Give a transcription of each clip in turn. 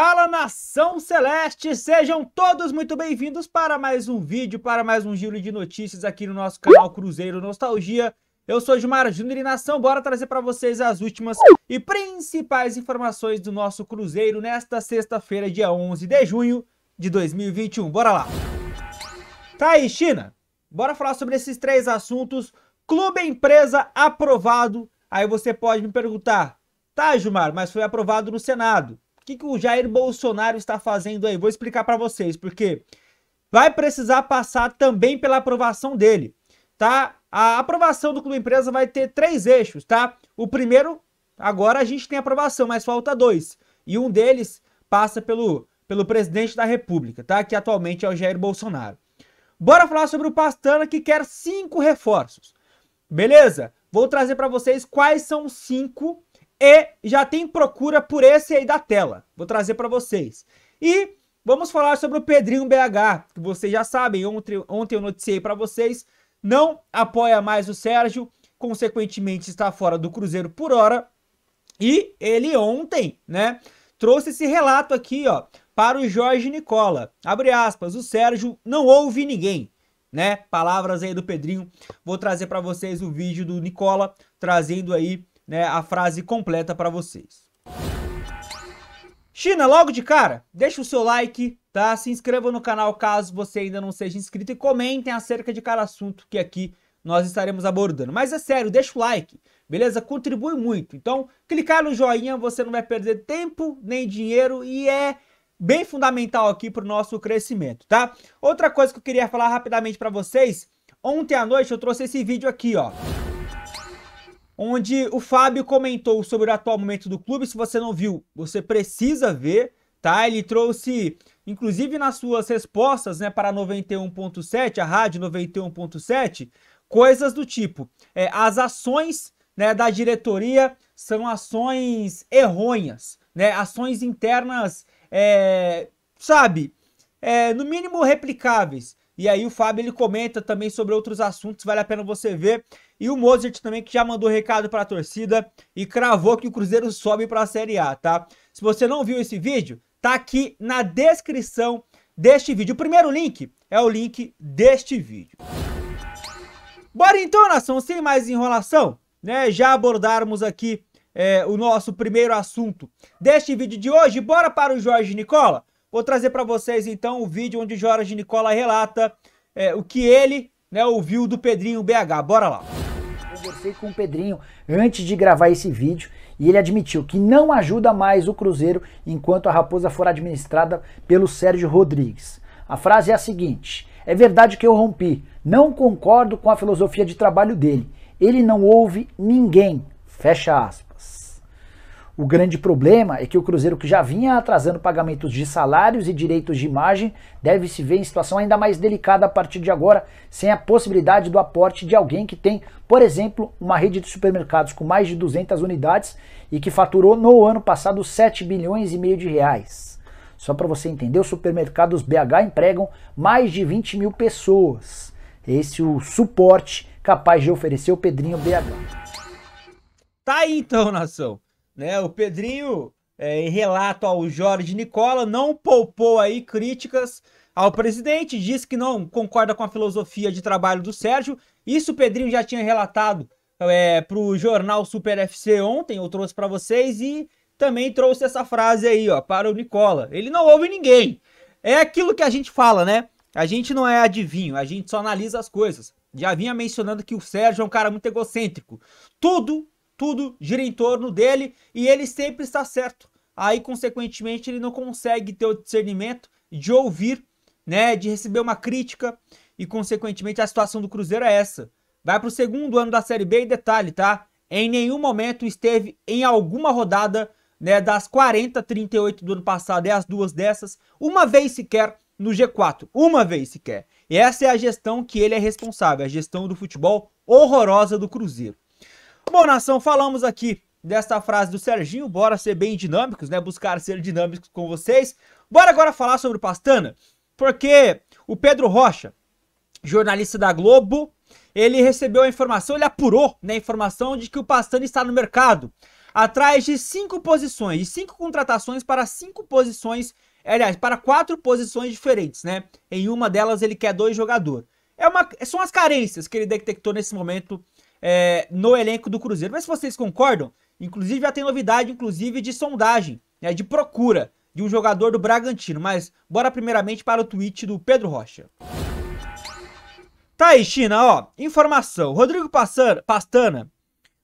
Fala nação celeste, sejam todos muito bem-vindos para mais um vídeo, para mais um giro de notícias aqui no nosso canal Cruzeiro Nostalgia. Eu sou Gilmar Júnior e nação, bora trazer para vocês as últimas e principais informações do nosso Cruzeiro nesta sexta-feira, dia 11 de junho de 2021. Bora lá! Tá aí, China, bora falar sobre esses três assuntos. Clube Empresa aprovado, aí você pode me perguntar, tá Gilmar, mas foi aprovado no Senado que, que o Jair Bolsonaro está fazendo aí? Vou explicar para vocês, porque vai precisar passar também pela aprovação dele, tá? A aprovação do Clube Empresa vai ter três eixos, tá? O primeiro, agora a gente tem aprovação, mas falta dois. E um deles passa pelo, pelo presidente da República, tá? Que atualmente é o Jair Bolsonaro. Bora falar sobre o Pastana que quer cinco reforços. Beleza? Vou trazer para vocês quais são os cinco e já tem procura por esse aí da tela. Vou trazer para vocês. E vamos falar sobre o Pedrinho BH, que vocês já sabem, ontem, ontem eu noticiei para vocês, não apoia mais o Sérgio, consequentemente está fora do Cruzeiro por hora. E ele ontem, né, trouxe esse relato aqui, ó, para o Jorge Nicola. Abre aspas, o Sérgio não ouve ninguém, né? Palavras aí do Pedrinho. Vou trazer para vocês o vídeo do Nicola trazendo aí né, a frase completa para vocês. China, logo de cara, deixa o seu like, tá? Se inscreva no canal caso você ainda não seja inscrito e comentem acerca de cada assunto que aqui nós estaremos abordando. Mas é sério, deixa o like, beleza? Contribui muito. Então, clicar no joinha, você não vai perder tempo nem dinheiro e é bem fundamental aqui para o nosso crescimento, tá? Outra coisa que eu queria falar rapidamente para vocês, ontem à noite eu trouxe esse vídeo aqui, ó onde o Fábio comentou sobre o atual momento do clube. Se você não viu, você precisa ver, tá? Ele trouxe, inclusive nas suas respostas, né, para 91.7, a rádio 91.7, coisas do tipo: é, as ações né, da diretoria são ações errôneas, né? Ações internas, é, sabe? É, no mínimo replicáveis. E aí o Fábio ele comenta também sobre outros assuntos, vale a pena você ver. E o Mozart também que já mandou recado para a torcida e cravou que o Cruzeiro sobe para a Série A, tá? Se você não viu esse vídeo, tá aqui na descrição deste vídeo. O primeiro link é o link deste vídeo. Bora então, nação, sem mais enrolação, né? Já abordarmos aqui é, o nosso primeiro assunto deste vídeo de hoje. Bora para o Jorge Nicola? Vou trazer para vocês então o vídeo onde Jorge Nicola relata é, o que ele né, ouviu do Pedrinho BH. Bora lá. Eu conversei com o Pedrinho antes de gravar esse vídeo e ele admitiu que não ajuda mais o Cruzeiro enquanto a Raposa for administrada pelo Sérgio Rodrigues. A frase é a seguinte: É verdade que eu rompi, não concordo com a filosofia de trabalho dele. Ele não ouve ninguém. Fecha aspas. O grande problema é que o Cruzeiro, que já vinha atrasando pagamentos de salários e direitos de imagem, deve se ver em situação ainda mais delicada a partir de agora, sem a possibilidade do aporte de alguém que tem, por exemplo, uma rede de supermercados com mais de 200 unidades e que faturou no ano passado 7 bilhões e meio de reais. Só para você entender, os supermercados BH empregam mais de 20 mil pessoas. Esse é o suporte capaz de oferecer o Pedrinho BH. Tá aí então, nação. Né? O Pedrinho, é, em relato ao Jorge Nicola, não poupou aí críticas ao presidente, disse que não concorda com a filosofia de trabalho do Sérgio. Isso o Pedrinho já tinha relatado é, para o jornal Super FC ontem, eu trouxe para vocês e também trouxe essa frase aí, ó, para o Nicola. Ele não ouve ninguém. É aquilo que a gente fala, né? A gente não é adivinho, a gente só analisa as coisas. Já vinha mencionando que o Sérgio é um cara muito egocêntrico. Tudo tudo gira em torno dele e ele sempre está certo. Aí, consequentemente, ele não consegue ter o discernimento de ouvir, né, de receber uma crítica e, consequentemente, a situação do Cruzeiro é essa. Vai para o segundo ano da Série B e detalhe, tá? Em nenhum momento esteve em alguma rodada né, das 40, 38 do ano passado e as duas dessas, uma vez sequer no G4. Uma vez sequer. E essa é a gestão que ele é responsável, a gestão do futebol horrorosa do Cruzeiro. Bom, nação, falamos aqui desta frase do Serginho, bora ser bem dinâmicos, né? Buscar ser dinâmicos com vocês. Bora agora falar sobre o Pastana, porque o Pedro Rocha, jornalista da Globo, ele recebeu a informação, ele apurou né, a informação de que o Pastana está no mercado, atrás de cinco posições, de cinco contratações para cinco posições, é, aliás, para quatro posições diferentes, né? Em uma delas ele quer dois jogadores. É uma, são as carências que ele detectou nesse momento é, no elenco do Cruzeiro. Mas se vocês concordam, inclusive já tem novidade, inclusive de sondagem, né, de procura de um jogador do Bragantino. Mas bora primeiramente para o tweet do Pedro Rocha. Tá aí, China, ó, informação. Rodrigo Pastana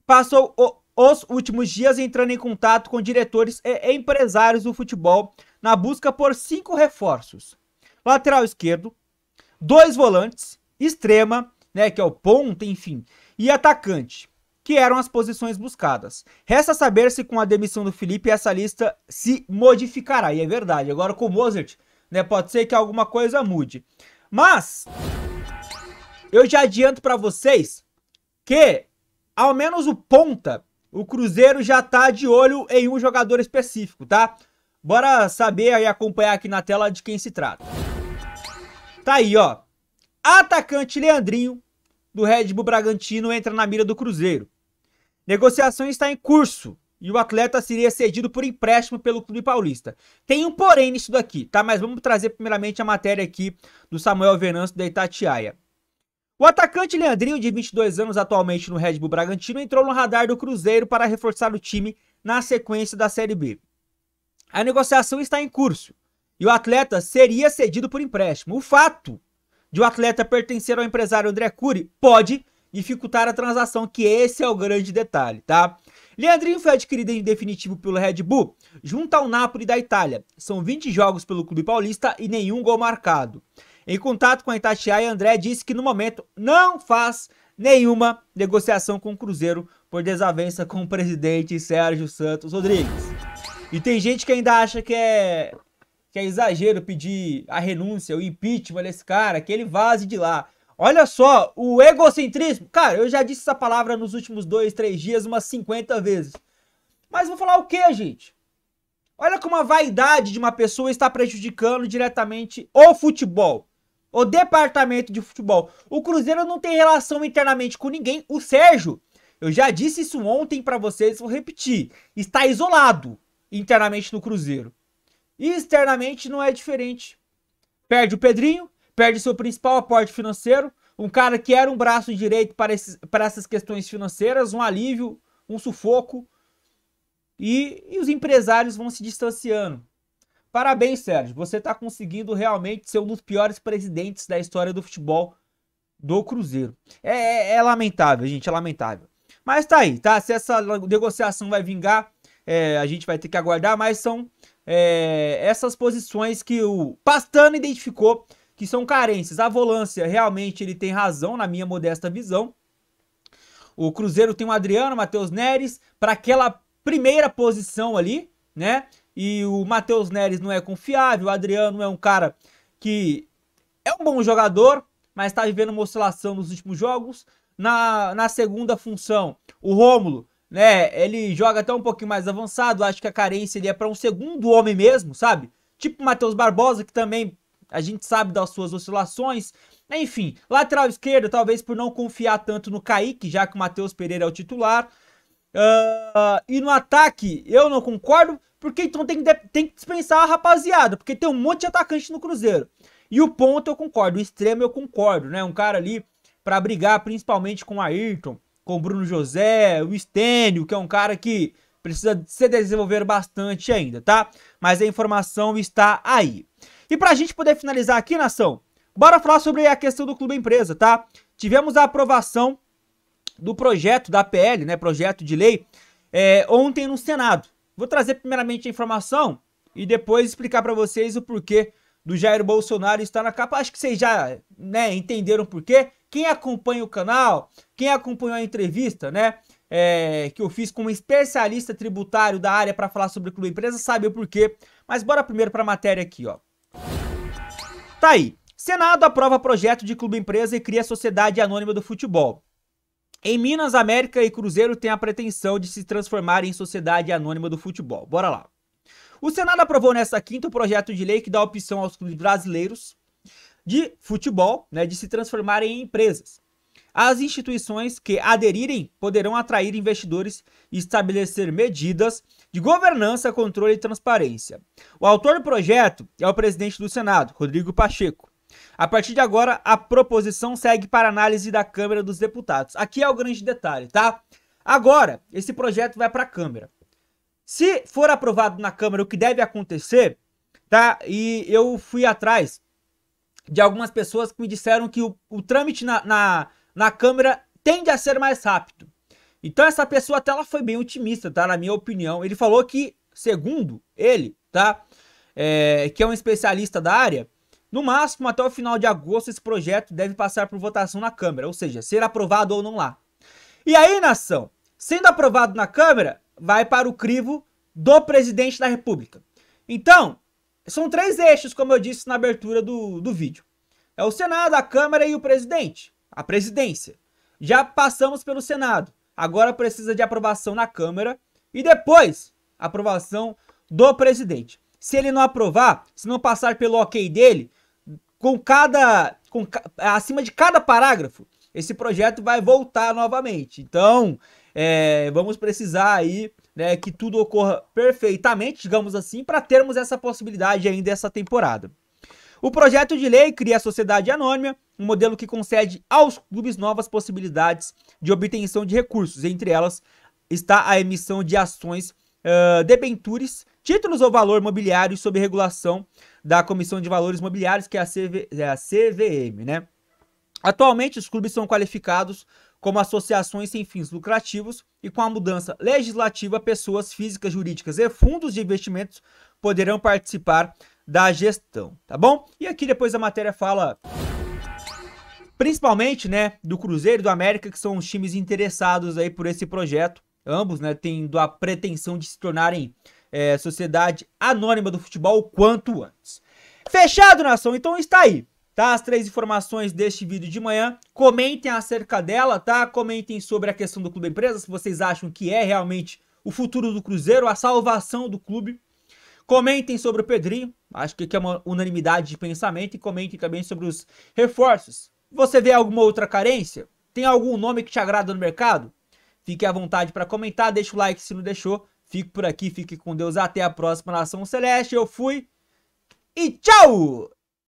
passou o, os últimos dias entrando em contato com diretores e empresários do futebol na busca por cinco reforços. Lateral esquerdo, dois volantes, extrema, né, que é o ponto, enfim, e atacante, que eram as posições buscadas. Resta saber se com a demissão do Felipe essa lista se modificará, e é verdade. Agora com o Mozart, né, pode ser que alguma coisa mude. Mas eu já adianto para vocês que ao menos o ponta, o Cruzeiro já tá de olho em um jogador específico, tá? Bora saber e acompanhar aqui na tela de quem se trata. Tá aí, ó. Atacante Leandrinho do Red Bull Bragantino entra na mira do Cruzeiro. Negociação está em curso e o atleta seria cedido por empréstimo pelo Clube Paulista. Tem um porém nisso daqui, tá? Mas vamos trazer primeiramente a matéria aqui do Samuel Venâncio da Itatiaia. O atacante Leandrinho, de 22 anos atualmente no Red Bull Bragantino, entrou no radar do Cruzeiro para reforçar o time na sequência da Série B. A negociação está em curso e o atleta seria cedido por empréstimo. O fato de o um atleta pertencer ao empresário André Cury pode dificultar a transação, que esse é o grande detalhe, tá? Leandrinho foi adquirido em definitivo pelo Red Bull, junto ao Napoli da Itália. São 20 jogos pelo clube paulista e nenhum gol marcado. Em contato com a Itatiaia, André disse que no momento não faz nenhuma negociação com o Cruzeiro por desavença com o presidente Sérgio Santos Rodrigues. E tem gente que ainda acha que é que é exagero pedir a renúncia, o impeachment desse cara, que ele vaze de lá. Olha só, o egocentrismo. Cara, eu já disse essa palavra nos últimos dois, três dias umas 50 vezes. Mas vou falar o que, gente? Olha como a vaidade de uma pessoa está prejudicando diretamente o futebol. O departamento de futebol. O Cruzeiro não tem relação internamente com ninguém. O Sérgio, eu já disse isso ontem para vocês, vou repetir. Está isolado internamente no Cruzeiro. E externamente não é diferente. Perde o Pedrinho, perde seu principal aporte financeiro, um cara que era um braço direito para, esses, para essas questões financeiras, um alívio, um sufoco. E, e os empresários vão se distanciando. Parabéns, Sérgio. Você está conseguindo realmente ser um dos piores presidentes da história do futebol do Cruzeiro. É, é, é lamentável, gente, é lamentável. Mas tá aí, tá? Se essa negociação vai vingar, é, a gente vai ter que aguardar, mas são é, essas posições que o Pastano identificou que são carências. A volância, realmente, ele tem razão, na minha modesta visão. O Cruzeiro tem o Adriano, Matheus Neres, para aquela primeira posição ali, né? E o Matheus Neres não é confiável, o Adriano é um cara que é um bom jogador, mas está vivendo uma oscilação nos últimos jogos. Na, na segunda função, o Rômulo né? Ele joga até um pouquinho mais avançado, acho que a carência ele é para um segundo homem mesmo, sabe? Tipo o Matheus Barbosa, que também a gente sabe das suas oscilações. Enfim, lateral esquerdo, talvez por não confiar tanto no Kaique, já que o Matheus Pereira é o titular. Uh, e no ataque, eu não concordo, porque então tem que, tem que dispensar a rapaziada, porque tem um monte de atacante no Cruzeiro. E o ponto eu concordo, o extremo eu concordo, né? Um cara ali para brigar principalmente com o Ayrton, com o Bruno José, o Estênio, que é um cara que precisa se desenvolver bastante ainda, tá? Mas a informação está aí. E para a gente poder finalizar aqui, nação, bora falar sobre a questão do clube empresa, tá? Tivemos a aprovação do projeto da PL, né, projeto de lei, é, ontem no Senado. Vou trazer primeiramente a informação e depois explicar para vocês o porquê do Jair Bolsonaro estar na capa. Acho que vocês já né, entenderam por quê. Quem acompanha o canal, quem acompanhou a entrevista, né? É, que eu fiz com um especialista tributário da área para falar sobre clube empresa, sabe o porquê. Mas bora primeiro para a matéria aqui, ó. Tá aí. Senado aprova projeto de clube empresa e cria sociedade anônima do futebol. Em Minas, América e Cruzeiro têm a pretensão de se transformar em sociedade anônima do futebol. Bora lá. O Senado aprovou nesta quinta o projeto de lei que dá opção aos clubes brasileiros de futebol, né, de se transformarem em empresas. As instituições que aderirem poderão atrair investidores e estabelecer medidas de governança, controle e transparência. O autor do projeto é o presidente do Senado, Rodrigo Pacheco. A partir de agora, a proposição segue para análise da Câmara dos Deputados. Aqui é o grande detalhe, tá? Agora, esse projeto vai para a Câmara. Se for aprovado na Câmara, o que deve acontecer, tá? E eu fui atrás de algumas pessoas que me disseram que o, o trâmite na, na, na Câmara tende a ser mais rápido. Então essa pessoa até ela foi bem otimista, tá? Na minha opinião. Ele falou que, segundo ele, tá? É, que é um especialista da área, no máximo até o final de agosto esse projeto deve passar por votação na Câmara, ou seja, ser aprovado ou não lá. E aí, nação, sendo aprovado na Câmara, vai para o crivo do presidente da República. Então, são três eixos, como eu disse na abertura do, do vídeo. É o Senado, a Câmara e o presidente, a presidência. Já passamos pelo Senado, agora precisa de aprovação na Câmara e depois aprovação do presidente. Se ele não aprovar, se não passar pelo OK dele, com cada com, acima de cada parágrafo, esse projeto vai voltar novamente. Então, é, vamos precisar aí né, que tudo ocorra perfeitamente, digamos assim, para termos essa possibilidade ainda essa temporada. O projeto de lei cria a sociedade anônima, um modelo que concede aos clubes novas possibilidades de obtenção de recursos. Entre elas está a emissão de ações, uh, debentures, títulos ou valor mobiliário sob regulação da Comissão de Valores Mobiliários, que é a, CV, é a CVM, né? Atualmente, os clubes são qualificados como associações sem fins lucrativos, e com a mudança legislativa, pessoas físicas, jurídicas e fundos de investimentos poderão participar da gestão, tá bom? E aqui depois a matéria fala principalmente, né, do Cruzeiro e do América, que são os times interessados aí por esse projeto. Ambos, né, tendo a pretensão de se tornarem é, sociedade anônima do futebol o quanto antes. Fechado, nação? Então está aí tá? As três informações deste vídeo de manhã. Comentem acerca dela, tá? Comentem sobre a questão do clube empresa, se vocês acham que é realmente o futuro do Cruzeiro, a salvação do clube. Comentem sobre o Pedrinho, acho que aqui é uma unanimidade de pensamento, e comentem também sobre os reforços. Você vê alguma outra carência? Tem algum nome que te agrada no mercado? Fique à vontade para comentar, deixa o like se não deixou. Fico por aqui, fique com Deus, até a próxima Nação Celeste. Eu fui e tchau!